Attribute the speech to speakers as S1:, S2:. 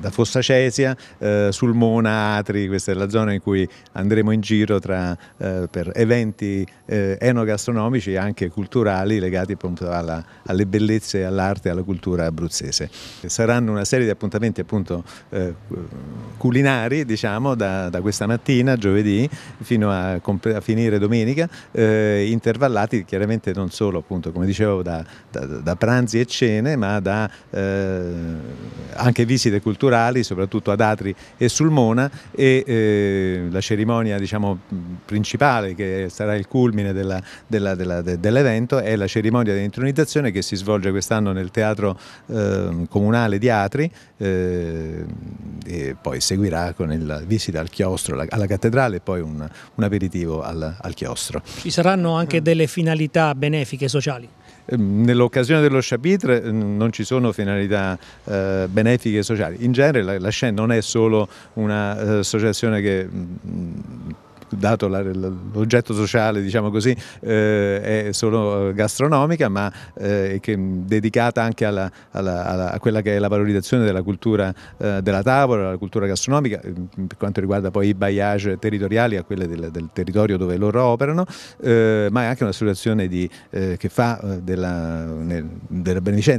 S1: da Fossa Cesia, eh, Sulmona, Atri, questa è la zona in cui andremo in giro tra, eh, per eventi eh, enogastronomici e anche culturali legati appunto alla, alle bellezze, all'arte e alla cultura abruzzese. Saranno una serie di appuntamenti appunto eh, culinari diciamo da, da, questa mattina, giovedì, fino a, a finire domenica, eh, intervallati chiaramente non solo appunto come dicevo da, da, da pranzi e cene ma da eh, anche visite culturali culturali, soprattutto ad Atri e Sulmona e eh, la cerimonia diciamo, principale che sarà il culmine dell'evento è la cerimonia di intronizzazione che si svolge quest'anno nel Teatro eh, Comunale di Atri eh, e poi seguirà con la visita al chiostro, la, alla cattedrale e poi un, un aperitivo al, al chiostro. Ci
S2: saranno anche delle finalità benefiche sociali?
S1: Ehm, nell'occasione dello Chapitre eh, non ci sono finalità eh, benefiche e sociali, in genere la, la SCEN non è solo un'associazione eh, che mh, mm, dato la, l'oggetto sociale, diciamo così, eh, è solo eh, gastronomica, ma eh, che è dedicata anche alla, alla, alla, a quella che è la valorizzazione della cultura eh, della tavola, la cultura gastronomica, eh, per quanto riguarda poi i bailage territoriali, a quelle del, del territorio dove loro operano, eh, ma è anche un'associazione di, che fa della, nel, della beneficenza.